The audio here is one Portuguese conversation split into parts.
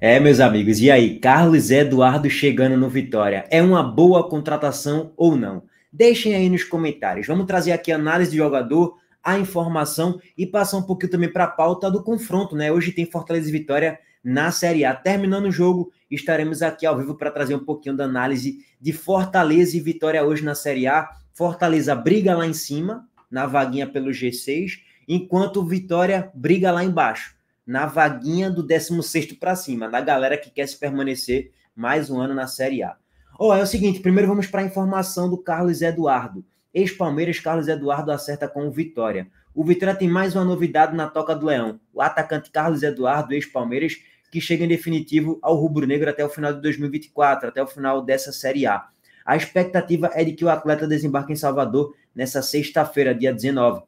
É, meus amigos, e aí? Carlos Eduardo chegando no Vitória. É uma boa contratação ou não? Deixem aí nos comentários. Vamos trazer aqui a análise do jogador, a informação e passar um pouquinho também para a pauta do confronto, né? Hoje tem Fortaleza e Vitória na Série A. Terminando o jogo, estaremos aqui ao vivo para trazer um pouquinho da análise de Fortaleza e Vitória hoje na Série A. Fortaleza briga lá em cima, na vaguinha pelo G6, enquanto Vitória briga lá embaixo na vaguinha do 16 para cima, na galera que quer se permanecer mais um ano na Série A. oh, é o seguinte, primeiro vamos para a informação do Carlos Eduardo. Ex-Palmeiras, Carlos Eduardo acerta com o Vitória. O Vitória tem mais uma novidade na toca do Leão. O atacante Carlos Eduardo, ex-Palmeiras, que chega em definitivo ao rubro-negro até o final de 2024, até o final dessa Série A. A expectativa é de que o atleta desembarque em Salvador nessa sexta-feira, dia 19.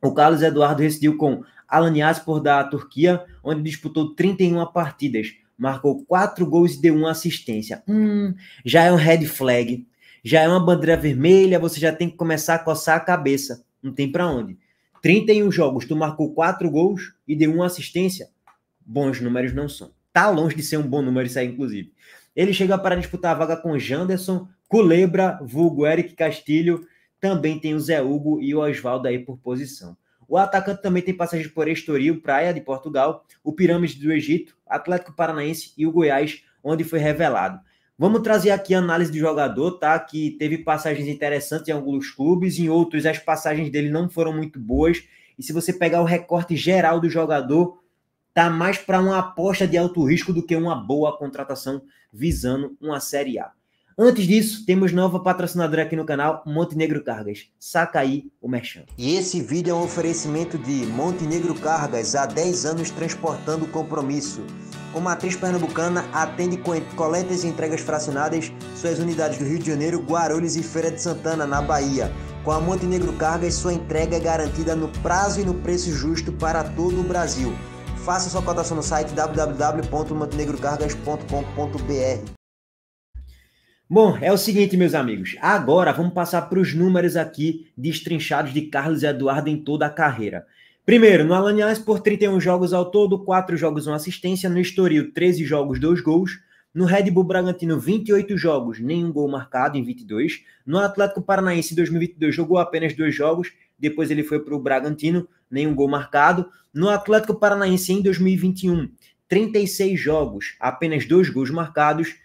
O Carlos Eduardo residiu com Alan da Turquia, onde disputou 31 partidas, marcou 4 gols e deu uma assistência. Hum, já é um red flag, já é uma bandeira vermelha, você já tem que começar a coçar a cabeça, não tem para onde. 31 jogos, tu marcou 4 gols e deu uma assistência. Bons números não são. Tá longe de ser um bom número isso aí, inclusive. Ele chega para disputar a vaga com Janderson, Culebra, vulgo Eric Castilho, também tem o Zé Hugo e o Oswaldo aí por posição. O atacante também tem passagens por Estoril, Praia de Portugal, o Pirâmide do Egito, Atlético Paranaense e o Goiás, onde foi revelado. Vamos trazer aqui a análise do jogador, tá? Que teve passagens interessantes em alguns clubes, em outros as passagens dele não foram muito boas. E se você pegar o recorte geral do jogador, tá mais para uma aposta de alto risco do que uma boa contratação visando uma Série A. Antes disso, temos nova patrocinadora aqui no canal, Montenegro Cargas. Saca aí o merchan. E esse vídeo é um oferecimento de Montenegro Cargas, há 10 anos transportando compromisso. Uma atriz pernambucana atende com coletas e entregas fracionadas suas unidades do Rio de Janeiro, Guarulhos e Feira de Santana, na Bahia. Com a Montenegro Cargas, sua entrega é garantida no prazo e no preço justo para todo o Brasil. Faça sua cotação no site www.montenegrocargas.com.br. Bom, é o seguinte, meus amigos. Agora vamos passar para os números aqui destrinchados de Carlos Eduardo em toda a carreira. Primeiro, no Alaniás, por 31 jogos ao todo, 4 jogos, 1 assistência. No Estoril, 13 jogos, 2 gols. No Red Bull Bragantino, 28 jogos, nenhum gol marcado em 22. No Atlético Paranaense, em 2022, jogou apenas 2 jogos. Depois ele foi para o Bragantino, nenhum gol marcado. No Atlético Paranaense, em 2021, 36 jogos, apenas 2 gols marcados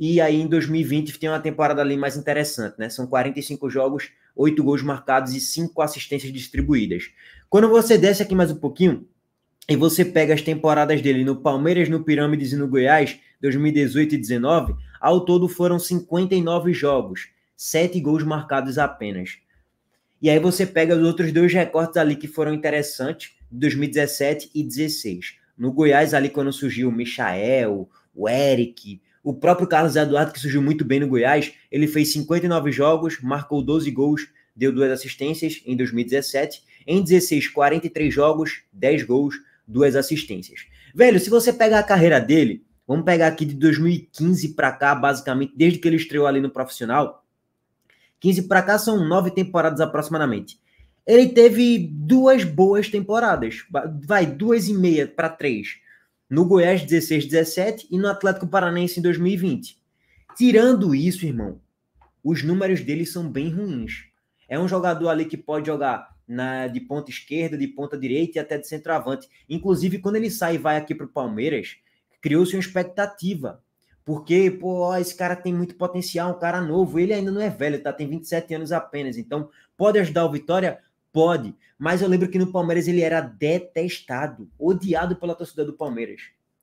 e aí em 2020 tem uma temporada ali mais interessante, né? São 45 jogos, 8 gols marcados e 5 assistências distribuídas. Quando você desce aqui mais um pouquinho, e você pega as temporadas dele no Palmeiras, no Pirâmides e no Goiás, 2018 e 19, ao todo foram 59 jogos, 7 gols marcados apenas. E aí você pega os outros dois recortes ali que foram interessantes, 2017 e 16. No Goiás, ali quando surgiu o Michael, o Eric, o próprio Carlos Eduardo, que surgiu muito bem no Goiás, ele fez 59 jogos, marcou 12 gols, deu duas assistências em 2017. Em 16, 43 jogos, 10 gols, duas assistências. Velho, se você pegar a carreira dele, vamos pegar aqui de 2015 para cá, basicamente, desde que ele estreou ali no profissional, 15 para cá são nove temporadas aproximadamente. Ele teve duas boas temporadas, vai, duas e meia para três no Goiás 16, 17 e no Atlético Paranaense em 2020. Tirando isso, irmão, os números dele são bem ruins. É um jogador ali que pode jogar na, de ponta esquerda, de ponta direita e até de centroavante. Inclusive, quando ele sai e vai aqui para o Palmeiras, criou-se uma expectativa. Porque, pô, esse cara tem muito potencial, um cara novo. Ele ainda não é velho, tá? Tem 27 anos apenas. Então, pode ajudar o Vitória, Pode, mas eu lembro que no Palmeiras ele era detestado, odiado pela torcida do Palmeiras.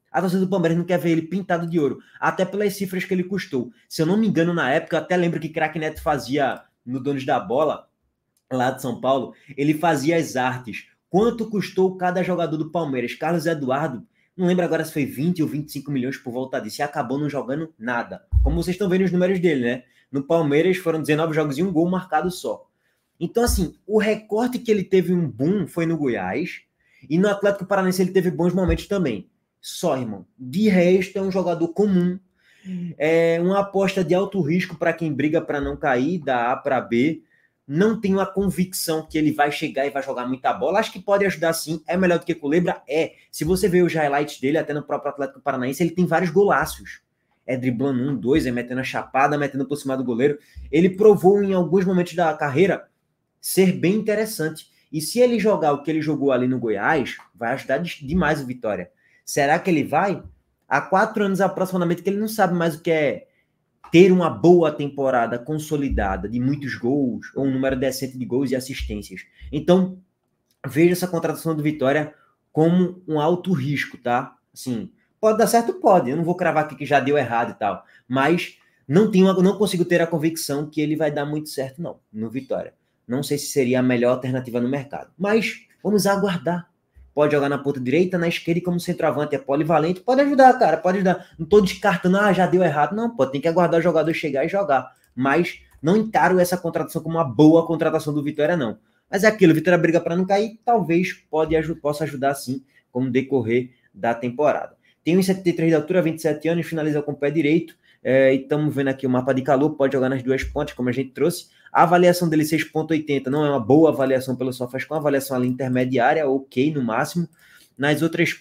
A torcida do Palmeiras não quer ver ele pintado de ouro, até pelas cifras que ele custou. Se eu não me engano, na época, eu até lembro que Crack Neto fazia no Donos da Bola, lá de São Paulo, ele fazia as artes. Quanto custou cada jogador do Palmeiras? Carlos Eduardo, não lembro agora se foi 20 ou 25 milhões por volta disso, e acabou não jogando nada. Como vocês estão vendo os números dele, né? No Palmeiras foram 19 jogos e um gol marcado só. Então, assim, o recorte que ele teve um boom foi no Goiás, e no Atlético Paranaense ele teve bons momentos também. Só, irmão. De resto, é um jogador comum. É uma aposta de alto risco para quem briga para não cair da A para B. Não tenho a convicção que ele vai chegar e vai jogar muita bola. Acho que pode ajudar sim. É melhor do que Culebra? É. Se você ver os highlights dele, até no próprio Atlético Paranaense, ele tem vários golaços. É driblando um, dois, é metendo a chapada, metendo por cima do goleiro. Ele provou em alguns momentos da carreira ser bem interessante. E se ele jogar o que ele jogou ali no Goiás, vai ajudar demais o Vitória. Será que ele vai? Há quatro anos aproximadamente que ele não sabe mais o que é ter uma boa temporada consolidada de muitos gols ou um número decente de gols e assistências. Então, veja essa contratação do Vitória como um alto risco, tá? Assim, pode dar certo, pode. Eu não vou cravar aqui que já deu errado e tal, mas não tenho, não consigo ter a convicção que ele vai dar muito certo não no Vitória. Não sei se seria a melhor alternativa no mercado. Mas vamos aguardar. Pode jogar na ponta direita, na esquerda, e como centroavante é polivalente. Pode ajudar, cara, pode ajudar. Não estou descartando, ah, já deu errado. Não, pô, tem que aguardar o jogador chegar e jogar. Mas não encaro essa contratação como uma boa contratação do Vitória, não. Mas é aquilo, o Vitória briga para não cair, talvez pode, possa ajudar sim, como decorrer da temporada. Tem 1,73 de altura, 27 anos, finaliza com o pé direito. É, e estamos vendo aqui o mapa de calor, pode jogar nas duas pontas, como a gente trouxe. A avaliação dele 6,80 não é uma boa avaliação pelo Sofas, com é avaliação ali intermediária, ok, no máximo. Nas outras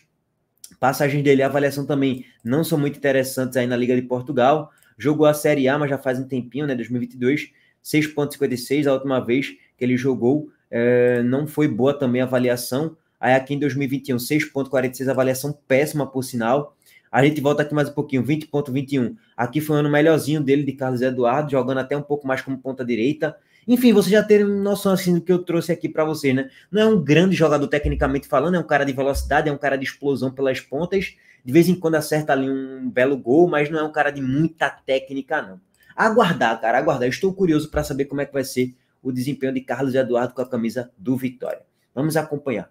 passagens dele, a avaliação também não são muito interessantes aí na Liga de Portugal. Jogou a Série A, mas já faz um tempinho, né, 2022, 6,56 a última vez que ele jogou. É, não foi boa também a avaliação. Aí aqui em 2021, 6,46, avaliação péssima, por sinal. A gente volta aqui mais um pouquinho, 20.21. Aqui foi um ano melhorzinho dele, de Carlos Eduardo, jogando até um pouco mais como ponta direita. Enfim, vocês já terem noção assim do que eu trouxe aqui para vocês, né? Não é um grande jogador tecnicamente falando, é um cara de velocidade, é um cara de explosão pelas pontas. De vez em quando acerta ali um belo gol, mas não é um cara de muita técnica, não. Aguardar, cara, aguardar. Estou curioso para saber como é que vai ser o desempenho de Carlos Eduardo com a camisa do Vitória. Vamos acompanhar.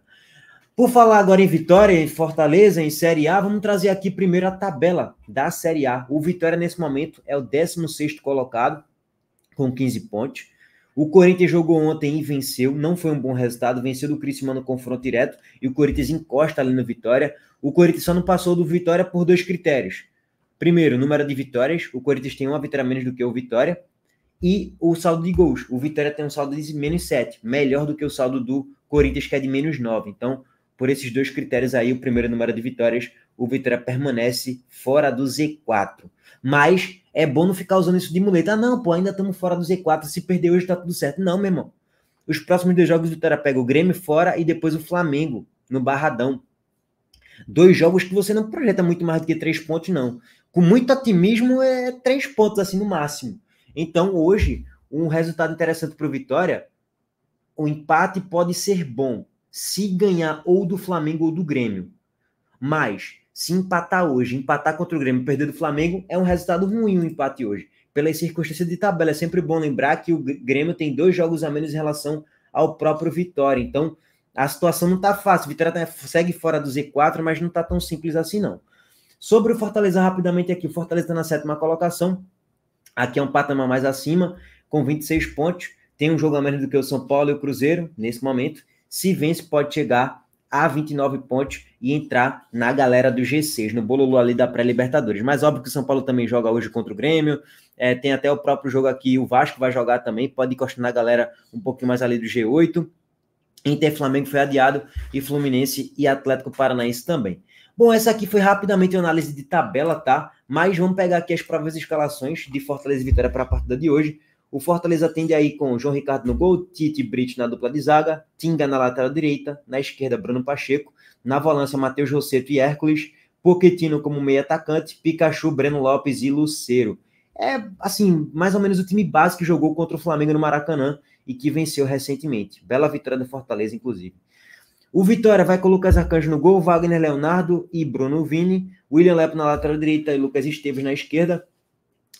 Por falar agora em Vitória, em Fortaleza, em Série A, vamos trazer aqui primeiro a tabela da Série A. O Vitória, nesse momento, é o 16º colocado, com 15 pontos. O Corinthians jogou ontem e venceu, não foi um bom resultado, venceu do Criciúma no confronto direto, e o Corinthians encosta ali no Vitória. O Corinthians só não passou do Vitória por dois critérios. Primeiro, número de vitórias, o Corinthians tem uma vitória menos do que o Vitória, e o saldo de gols, o Vitória tem um saldo de menos 7, melhor do que o saldo do Corinthians, que é de menos 9. Então, por esses dois critérios aí, o primeiro número de vitórias, o Vitória permanece fora do Z4. Mas é bom não ficar usando isso de muleta. Ah, não, pô, ainda estamos fora do Z4. Se perder hoje, tá tudo certo. Não, meu irmão. Os próximos dois jogos, o Vitória pega o Grêmio fora e depois o Flamengo, no Barradão. Dois jogos que você não projeta muito mais do que três pontos, não. Com muito otimismo, é três pontos, assim, no máximo. Então, hoje, um resultado interessante para o Vitória, o empate pode ser bom se ganhar ou do Flamengo ou do Grêmio. Mas se empatar hoje, empatar contra o Grêmio, perder do Flamengo, é um resultado ruim o um empate hoje. Pelas circunstâncias de tabela, é sempre bom lembrar que o Grêmio tem dois jogos a menos em relação ao próprio Vitória. Então, a situação não está fácil. Vitória tá, segue fora do Z4, mas não está tão simples assim, não. Sobre o Fortaleza, rapidamente aqui. O Fortaleza está na sétima colocação. Aqui é um patamar mais acima, com 26 pontos. Tem um jogo a menos do que o São Paulo e o Cruzeiro, nesse momento se vence, pode chegar a 29 pontos e entrar na galera do G6, no bololô ali da pré-Libertadores. Mas óbvio que o São Paulo também joga hoje contra o Grêmio, é, tem até o próprio jogo aqui, o Vasco vai jogar também, pode encostar na galera um pouquinho mais ali do G8. Inter Flamengo foi adiado e Fluminense e Atlético Paranaense também. Bom, essa aqui foi rapidamente a análise de tabela, tá? Mas vamos pegar aqui as prováveis escalações de Fortaleza e Vitória para a partida de hoje. O Fortaleza tende aí com João Ricardo no gol, Tite e Brit na dupla de zaga, Tinga na lateral direita, na esquerda Bruno Pacheco, na volância Matheus Rosseto e Hércules, Poquetino como meio atacante, Pikachu, Breno Lopes e Luceiro. É, assim, mais ou menos o time base que jogou contra o Flamengo no Maracanã e que venceu recentemente. Bela vitória do Fortaleza, inclusive. O Vitória vai com o Lucas Arcanjo no gol, Wagner Leonardo e Bruno Vini, William Lepo na lateral direita e Lucas Esteves na esquerda,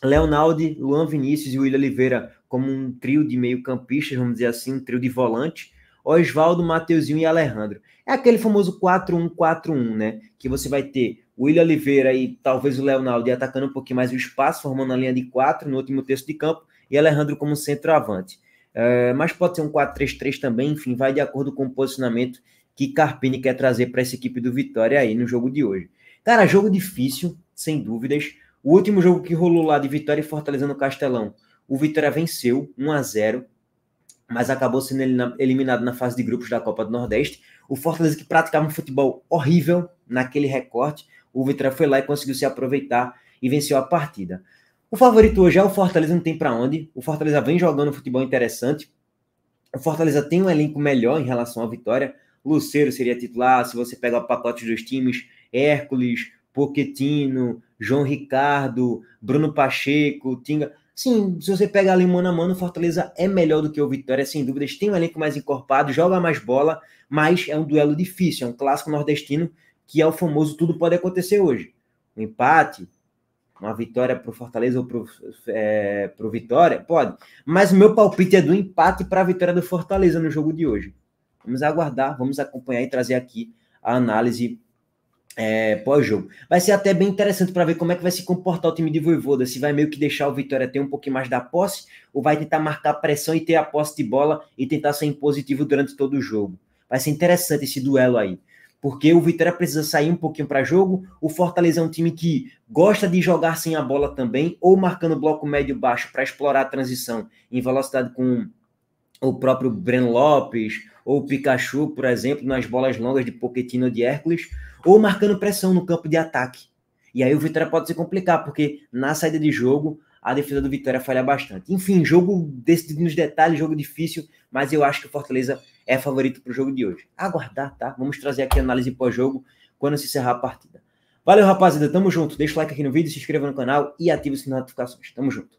Leonardo, Luan Vinícius e William Oliveira como um trio de meio-campistas, vamos dizer assim, um trio de volante. Oswaldo, Mateuzinho e Alejandro. É aquele famoso 4-1-4-1, né? Que você vai ter o William Oliveira e talvez o Leonardo atacando um pouquinho mais o espaço, formando a linha de 4 no último terço de campo, e Alejandro como centroavante. É, mas pode ser um 4-3-3 também, enfim, vai de acordo com o posicionamento que Carpini quer trazer para essa equipe do Vitória aí no jogo de hoje. Cara, jogo difícil, sem dúvidas. O último jogo que rolou lá de Vitória e Fortaleza no Castelão, o Vitória venceu 1 a 0 mas acabou sendo eliminado na fase de grupos da Copa do Nordeste. O Fortaleza que praticava um futebol horrível naquele recorte, o Vitória foi lá e conseguiu se aproveitar e venceu a partida. O favorito hoje é o Fortaleza, não tem para onde. O Fortaleza vem jogando um futebol interessante. O Fortaleza tem um elenco melhor em relação à Vitória. Luceiro seria titular, se você pega o pacote dos times, Hércules, Poquetino, João Ricardo, Bruno Pacheco, Tinga. Sim, se você pega ali mano a mano, Fortaleza é melhor do que o Vitória, sem dúvidas. Tem um elenco mais encorpado, joga mais bola, mas é um duelo difícil, é um clássico nordestino que é o famoso tudo pode acontecer hoje. Um empate, uma vitória para o Fortaleza ou para o é, Vitória, pode. Mas o meu palpite é do empate para a vitória do Fortaleza no jogo de hoje. Vamos aguardar, vamos acompanhar e trazer aqui a análise é, pós-jogo. Vai ser até bem interessante para ver como é que vai se comportar o time de Voivoda, né? se vai meio que deixar o Vitória ter um pouquinho mais da posse, ou vai tentar marcar pressão e ter a posse de bola e tentar ser impositivo durante todo o jogo. Vai ser interessante esse duelo aí, porque o Vitória precisa sair um pouquinho para jogo, o Fortaleza é um time que gosta de jogar sem a bola também, ou marcando bloco médio-baixo para explorar a transição em velocidade com o próprio Breno Lopes, ou Pikachu, por exemplo, nas bolas longas de ou de Hércules, ou marcando pressão no campo de ataque. E aí o Vitória pode se complicar, porque na saída de jogo a defesa do Vitória falha bastante. Enfim, jogo decidido nos detalhes, jogo difícil, mas eu acho que o Fortaleza é favorito para o jogo de hoje. Aguardar, tá? Vamos trazer aqui a análise pós-jogo quando se encerrar a partida. Valeu, rapaziada. Tamo junto. Deixa o like aqui no vídeo, se inscreva no canal e ative o sininho de notificações. Tamo junto.